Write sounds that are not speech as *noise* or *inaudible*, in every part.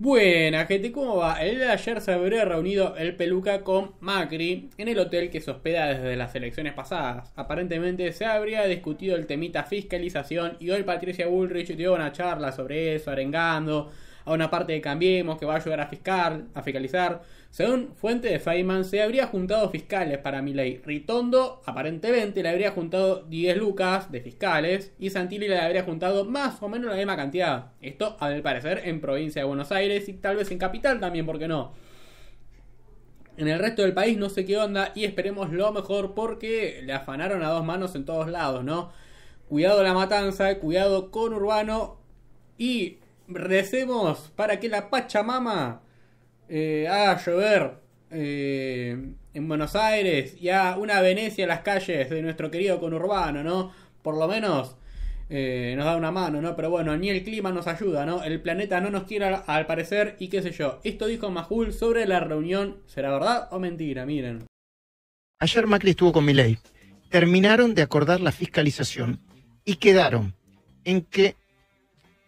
Buena gente, ¿cómo va? El día de ayer se habría reunido el peluca con Macri en el hotel que se hospeda desde las elecciones pasadas. Aparentemente se habría discutido el temita fiscalización y hoy Patricia Bullrich dio una charla sobre eso, arengando a una parte de Cambiemos que va a ayudar a fiscal, a fiscalizar. Según fuente de Feynman, se habría juntado fiscales para Milei. Ritondo, aparentemente, le habría juntado 10 lucas de fiscales y Santilli le habría juntado más o menos la misma cantidad. Esto, al parecer, en provincia de Buenos Aires y tal vez en capital también, ¿por qué no? En el resto del país no sé qué onda y esperemos lo mejor porque le afanaron a dos manos en todos lados, ¿no? Cuidado la matanza, cuidado con Urbano y recemos para que la Pachamama eh, haga llover eh, en Buenos Aires y haga una Venecia en las calles de nuestro querido conurbano, ¿no? Por lo menos eh, nos da una mano, ¿no? Pero bueno, ni el clima nos ayuda, ¿no? El planeta no nos quiere al, parecer y qué sé yo. Esto dijo Majul sobre la reunión. ¿Será verdad o mentira? Miren. Ayer Macri estuvo con Milei. Terminaron de acordar la fiscalización y quedaron en que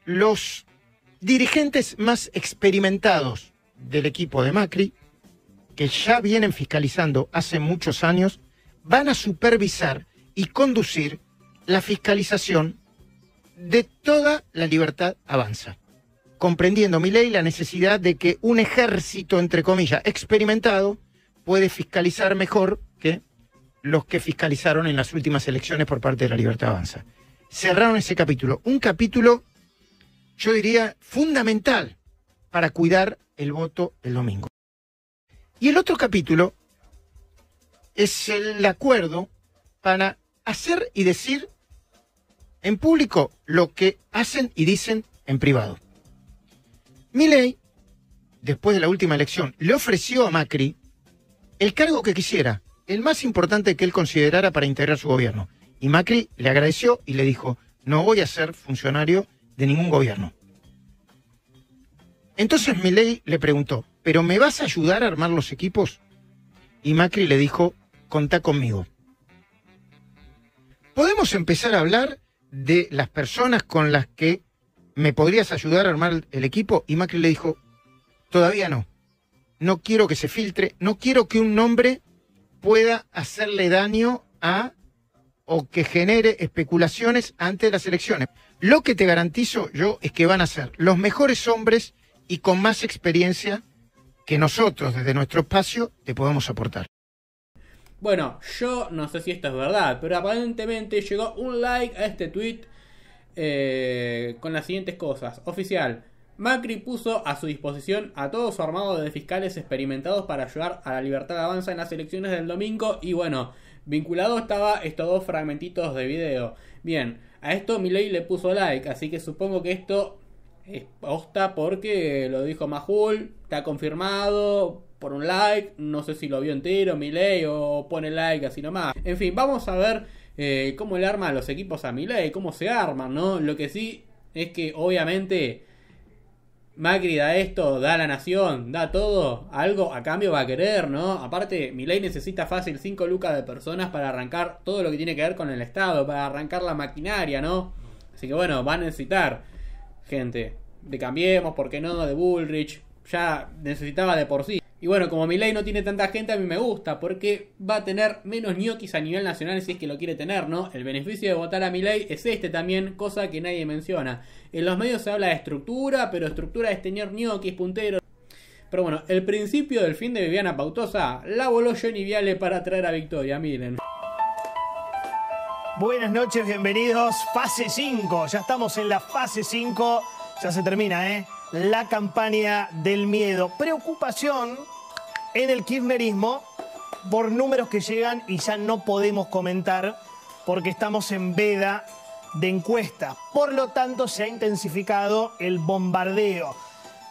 los dirigentes más experimentados del equipo de Macri, que ya vienen fiscalizando hace muchos años, van a supervisar y conducir la fiscalización de toda la libertad avanza, comprendiendo mi ley la necesidad de que un ejército, entre comillas, experimentado, puede fiscalizar mejor que los que fiscalizaron en las últimas elecciones por parte de la libertad avanza. Cerraron ese capítulo, un capítulo yo diría, fundamental para cuidar el voto el domingo. Y el otro capítulo es el acuerdo para hacer y decir en público lo que hacen y dicen en privado. Milley, después de la última elección, le ofreció a Macri el cargo que quisiera, el más importante que él considerara para integrar su gobierno. Y Macri le agradeció y le dijo, no voy a ser funcionario de ningún gobierno. Entonces Milei le preguntó, ¿pero me vas a ayudar a armar los equipos? Y Macri le dijo, contá conmigo. Podemos empezar a hablar de las personas con las que me podrías ayudar a armar el equipo. Y Macri le dijo, todavía no. No quiero que se filtre, no quiero que un nombre pueda hacerle daño a o que genere especulaciones antes de las elecciones. Lo que te garantizo yo es que van a ser los mejores hombres y con más experiencia que nosotros desde nuestro espacio te podemos aportar. Bueno, yo no sé si esto es verdad, pero aparentemente llegó un like a este tweet eh, con las siguientes cosas. Oficial, Macri puso a su disposición a todo su armado de fiscales experimentados para ayudar a la libertad de avanza en las elecciones del domingo y bueno, vinculado estaba estos dos fragmentitos de video. Bien, a esto Milei le puso like, así que supongo que esto eh, Posta porque lo dijo Majul, está confirmado por un like, no sé si lo vio entero Milei o pone like así nomás. En fin, vamos a ver eh, cómo le arma los equipos a Milei, cómo se arman, ¿no? Lo que sí es que obviamente Macri da esto, da la nación, da todo, algo a cambio va a querer, ¿no? Aparte, Milei necesita fácil 5 lucas de personas para arrancar todo lo que tiene que ver con el Estado, para arrancar la maquinaria, ¿no? Así que bueno, va a necesitar gente, de Cambiemos, ¿por qué no? De Bullrich, ya necesitaba de por sí. Y bueno, como mi no tiene tanta gente, a mí me gusta, porque va a tener menos ñoquis a nivel nacional si es que lo quiere tener, ¿no? El beneficio de votar a mi es este también, cosa que nadie menciona. En los medios se habla de estructura, pero estructura es tener ñoquis, punteros. Pero bueno, el principio del fin de Viviana Pautosa la voló Johnny Viale para traer a Victoria, miren. Buenas noches, bienvenidos. Fase 5, ya estamos en la fase 5, ya se termina, ¿eh? La campaña del miedo. Preocupación en el kirchnerismo por números que llegan y ya no podemos comentar porque estamos en veda de encuestas. Por lo tanto, se ha intensificado el bombardeo.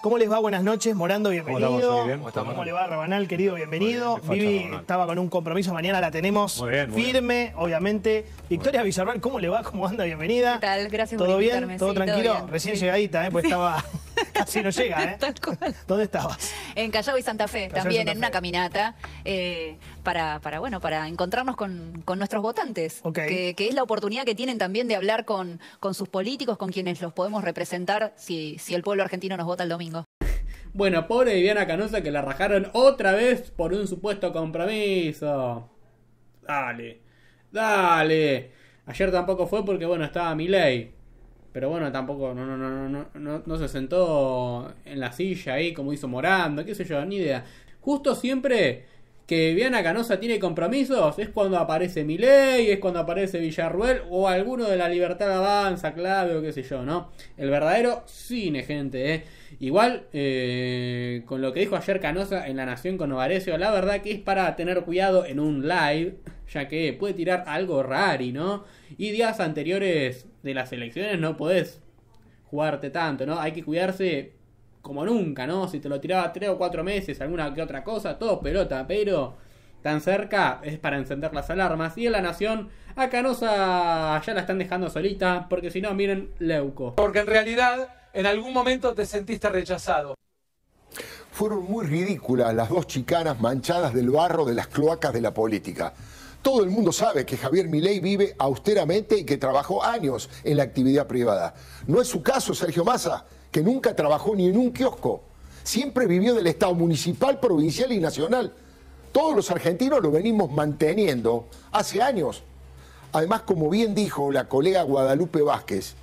¿Cómo les va? Buenas noches, Morando, bienvenido. ¿cómo, le va, Rabanal, querido? Bienvenido. Vivi estaba con un compromiso, mañana la tenemos firme, obviamente. Victoria Villarreal, ¿cómo le va? ¿Cómo anda? Bienvenida. ¿Qué tal? Gracias ¿Todo bien? ¿Todo tranquilo? Recién llegadita, ¿eh? pues *laughs* estaba... Casi *laughs* no llega, ¿eh? ¿Dónde estabas? En Callao y Santa Fe, también, en una caminata, eh, para, bueno, para encontrarnos con, nuestros votantes, que, es la oportunidad que tienen también de hablar con, con sus políticos, con quienes los podemos representar si, si el pueblo argentino nos vota el domingo. Bueno, pobre Viviana Canosa que la rajaron otra vez por un supuesto compromiso. Dale, dale. Ayer tampoco fue porque, bueno, estaba mi ley. Pero bueno, tampoco no, no, no, no, no, no se sentó en la silla ahí como hizo Morando, qué sé yo, ni idea. Justo siempre que Viana Canosa tiene compromisos es cuando aparece Milei, es cuando aparece Villarruel o alguno de la Libertad Avanza, clave o qué sé yo, ¿no? El verdadero cine, gente, ¿eh? Igual, eh, con lo que dijo ayer Canosa en La Nación con Novarecio, la verdad que es para tener cuidado en un live ya que puede tirar algo raro, ¿no? Y días anteriores de las elecciones no podés jugarte tanto, ¿no? Hay que cuidarse como nunca, ¿no? Si te lo tiraba tres o cuatro meses, alguna que otra cosa, todo pelota, pero tan cerca es para encender las alarmas. Y en la nación, a Canosa ya la están dejando solita, porque si no, miren, Leuco. Porque en realidad, en algún momento te sentiste rechazado. Fueron muy ridículas las dos chicanas manchadas del barro de las cloacas de la política. Todo el mundo sabe que Javier Milei vive austeramente y que trabajó años en la actividad privada. No es su caso Sergio Massa, que nunca trabajó ni en un kiosco. Siempre vivió del Estado municipal, provincial y nacional. Todos los argentinos lo venimos manteniendo hace años. Además, como bien dijo la colega Guadalupe Vázquez,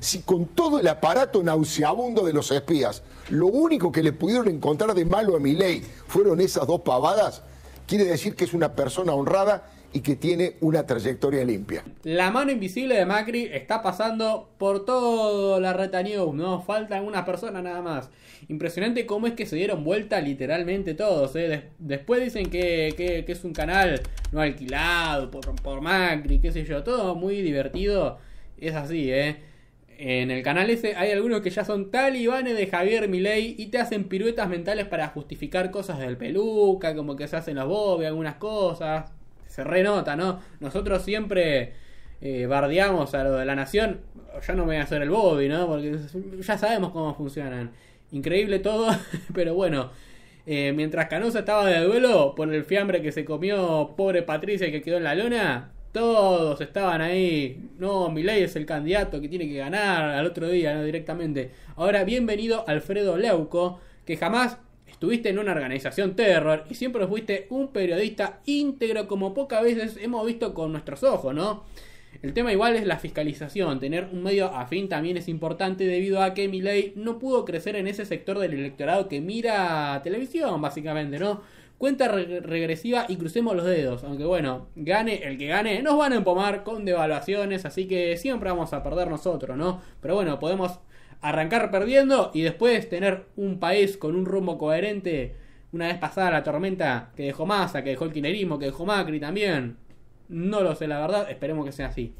si con todo el aparato nauseabundo de los espías, lo único que le pudieron encontrar de malo a Milei fueron esas dos pavadas, quiere decir que es una persona honrada y que tiene una trayectoria limpia. La mano invisible de Macri está pasando por toda la reta News, ¿no? falta una persona nada más. Impresionante cómo es que se dieron vuelta literalmente todos. ¿eh? después dicen que, es un canal no alquilado por, por Macri, qué sé yo. Todo muy divertido. Es así, ¿eh? en el canal ese hay algunos que ya son talibanes de Javier Milei y te hacen piruetas mentales para justificar cosas del peluca, como que se hacen los bobes, algunas cosas se renota, ¿no? Nosotros siempre eh, bardeamos a lo de la nación, Ya no me voy a hacer el bobby, ¿no? Porque ya sabemos cómo funcionan. Increíble todo, *laughs* pero bueno. Eh, mientras Canosa estaba de duelo por el fiambre que se comió pobre Patricia y que quedó en la lona, todos estaban ahí. No, Milei es el candidato que tiene que ganar al otro día, ¿no? Directamente. Ahora, bienvenido Alfredo Leuco, que jamás Estuviste en una organización terror y siempre fuiste un periodista íntegro como pocas veces hemos visto con nuestros ojos, ¿no? El tema igual es la fiscalización. Tener un medio afín también es importante debido a que mi ley no pudo crecer en ese sector del electorado que mira televisión, básicamente, ¿no? Cuenta regresiva y crucemos los dedos. Aunque bueno, gane el que gane, nos van a empomar con devaluaciones, así que siempre vamos a perder nosotros, ¿no? Pero bueno, podemos arrancar perdiendo y después tener un país con un rumbo coherente. Una vez pasada la tormenta que dejó Massa, que dejó el kirchnerismo, que dejó Macri también. No lo sé, la verdad, esperemos que sea así.